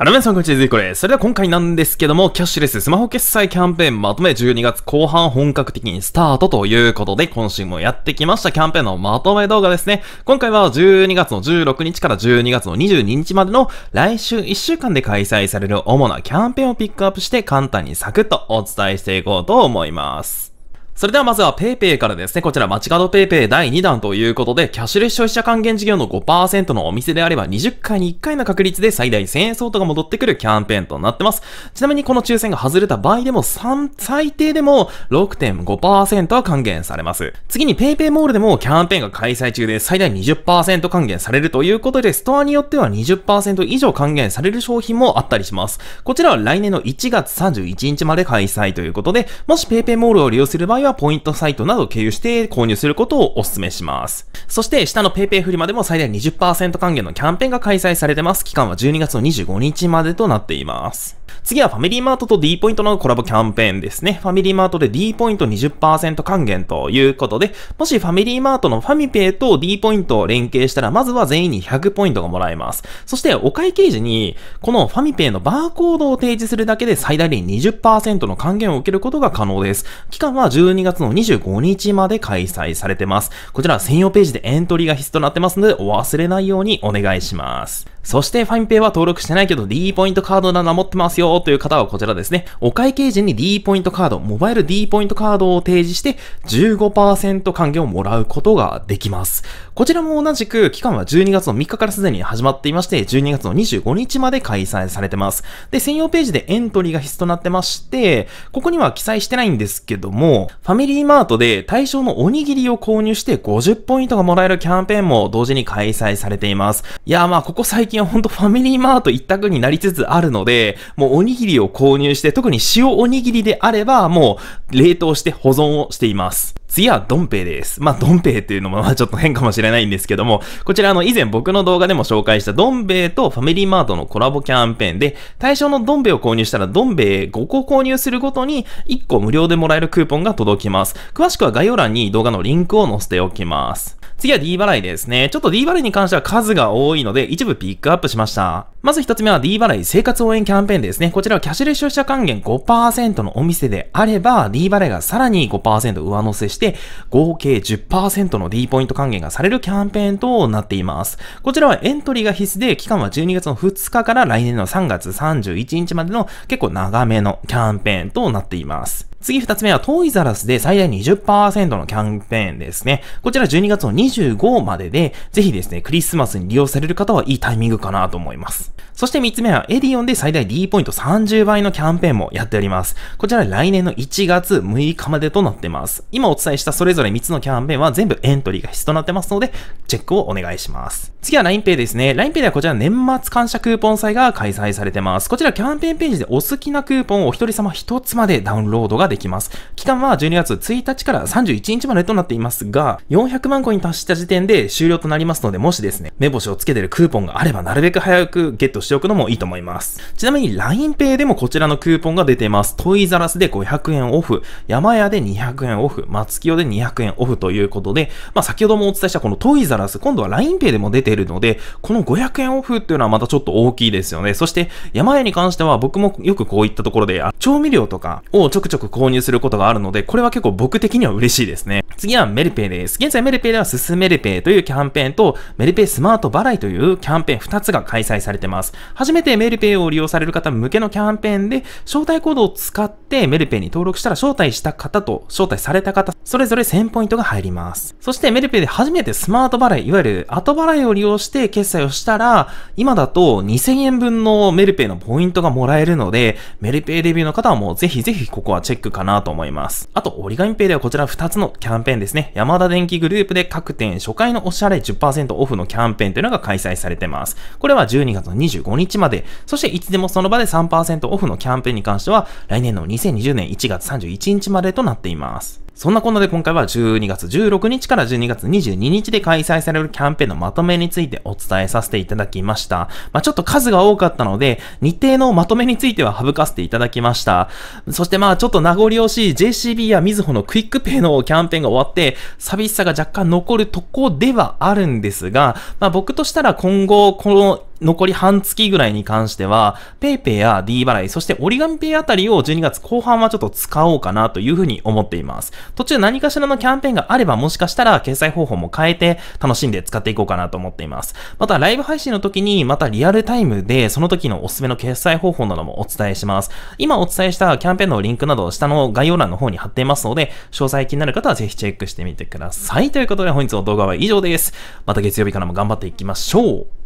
あら皆さんこんにちは、ずこれ。それでは今回なんですけども、キャッシュレススマホ決済キャンペーンまとめ12月後半本格的にスタートということで、今週もやってきましたキャンペーンのまとめ動画ですね。今回は12月の16日から12月の22日までの来週1週間で開催される主なキャンペーンをピックアップして簡単にサクッとお伝えしていこうと思います。それではまずは PayPay からですね、こちら街角 PayPay 第2弾ということで、キャッシュレス消費者還元事業の5%のお店であれば20回に1回の確率で最大1000円相当が戻ってくるキャンペーンとなってます。ちなみにこの抽選が外れた場合でも最低でも6.5%は還元されます。次に PayPay モールでもキャンペーンが開催中で最大20%還元されるということで、ストアによっては20%以上還元される商品もあったりします。こちらは来年の1月31日まで開催ということで、もし PayPay モールを利用する場合ははポイントサイトなどを経由して購入することをお勧めします。そして下の PayPay フリマでも最大20%還元のキャンペーンが開催されてます。期間は12月の25日までとなっています。次はファミリーマートと D ポイントのコラボキャンペーンですね。ファミリーマートで D ポイント20%還元ということで、もしファミリーマートのファミペイと D ポイントを連携したら、まずは全員に100ポイントがもらえます。そしてお会計時に、このファミペイのバーコードを提示するだけで最大で20%の還元を受けることが可能です。期間は12月の25日まで開催されてます。こちら専用ページでエントリーが必須となってますので、お忘れないようにお願いします。そしてファインペイは登録してないけど D ポイントカードなら持ってますよという方はこちらですね、お会計時に D ポイントカード、モバイル D ポイントカードを提示して15%還元をもらうことができます。こちらも同じく期間は12月の3日からすでに始まっていまして、12月の25日まで開催されてます。で、専用ページでエントリーが必須となってまして、ここには記載してないんですけども、ファミリーマートで対象のおにぎりを購入して50ポイントがもらえるキャンペーンも同時に開催されています。いやまあここ最近近ほんとファミリーマート一択になりつつあるので、もうおにぎりを購入して、特に塩おにぎりであれば、もう冷凍して保存をしています。次はどんペいです。まあ、どんぺいっていうのもまあちょっと変かもしれないんですけども、こちらあの以前僕の動画でも紹介したどんペイとファミリーマートのコラボキャンペーンで、対象のどんペ衛を購入したらどんペイ5個購入するごとに1個無料でもらえるクーポンが届きます。詳しくは概要欄に動画のリンクを載せておきます。次は D 払いですね。ちょっと D 払いに関しては数が多いので一部ピックアップしました。まず一つ目は D 払い生活応援キャンペーンですね。こちらはキャッシュレス消費者還元5%のお店であれば D 払いがさらに5%上乗せしてして、合計10%の D ポイント還元がされるキャンペーンとなっています。こちらはエントリーが必須で、期間は12月の2日から来年の3月31日までの結構長めのキャンペーンとなっています。次二つ目はトイザらスで最大20%のキャンペーンですね。こちら12月の25までで、ぜひですね、クリスマスに利用される方はいいタイミングかなと思います。そして三つ目はエディオンで最大 D ポイント30倍のキャンペーンもやっております。こちら来年の1月6日までとなってます。今お伝えしたそれぞれ3つのキャンペーンは全部エントリーが必須となってますので、チェックをお願いします。次は LINEPay ですね。LINEPay ではこちら年末感謝クーポン祭が開催されてます。こちらキャンペーンページでお好きなクーポンをお一人様一つまでダウンロードがができます。期間は12月1日から31日までとなっていますが、400万個に達した時点で終了となりますので、もしですね、目星をつけてるクーポンがあればなるべく早くゲットしておくのもいいと思います。ちなみに LINEPay でもこちらのクーポンが出てます。トイザラスで500円オフ、山屋で200円オフ、松清で200円オフということで、まあ先ほどもお伝えしたこのトイザラス、今度は LINEPay でも出ているので、この500円オフっていうのはまたちょっと大きいですよね。そして山屋に関しては僕もよくこういったところで、調味料とかをちょくちょく購入することがあるので、これは結構僕的には嬉しいですね。次はメルペイです。現在メルペイではすすメルペイというキャンペーンと、メルペイスマート払いというキャンペーン2つが開催されてます。初めてメルペイを利用される方向けのキャンペーンで、招待コードを使ってメルペイに登録したら招待した方と招待された方、それぞれ1000ポイントが入ります。そしてメルペイで初めてスマート払い、いわゆる後払いを利用して決済をしたら、今だと2000円分のメルペイのポイントがもらえるので、メルペイデビューの方はもうぜひぜひここはチェックくかなと思います。あと、折り紙ペイではこちら2つのキャンペーンですね。山田電機グループで各店初回のおしゃれ10%オフのキャンペーンというのが開催されてます。これは12月の25日まで、そしていつでもその場で3%オフのキャンペーンに関しては、来年の2020年1月31日までとなっています。そんなこんなで今回は12月16日から12月22日で開催されるキャンペーンのまとめについてお伝えさせていただきました。まあ、ちょっと数が多かったので、日程のまとめについては省かせていただきました。そしてまあちょっと名残惜しい JCB やみずほのクイックペイのキャンペーンが終わって、寂しさが若干残るとこではあるんですが、まあ僕としたら今後、この残り半月ぐらいに関しては、PayPay や D 払い、そして折り紙 Pay あたりを12月後半はちょっと使おうかなというふうに思っています。途中何かしらのキャンペーンがあればもしかしたら掲載方法も変えて楽しんで使っていこうかなと思っています。またライブ配信の時にまたリアルタイムでその時のおすすめの決済方法などもお伝えします。今お伝えしたキャンペーンのリンクなど下の概要欄の方に貼っていますので、詳細気になる方はぜひチェックしてみてください。ということで本日の動画は以上です。また月曜日からも頑張っていきましょう。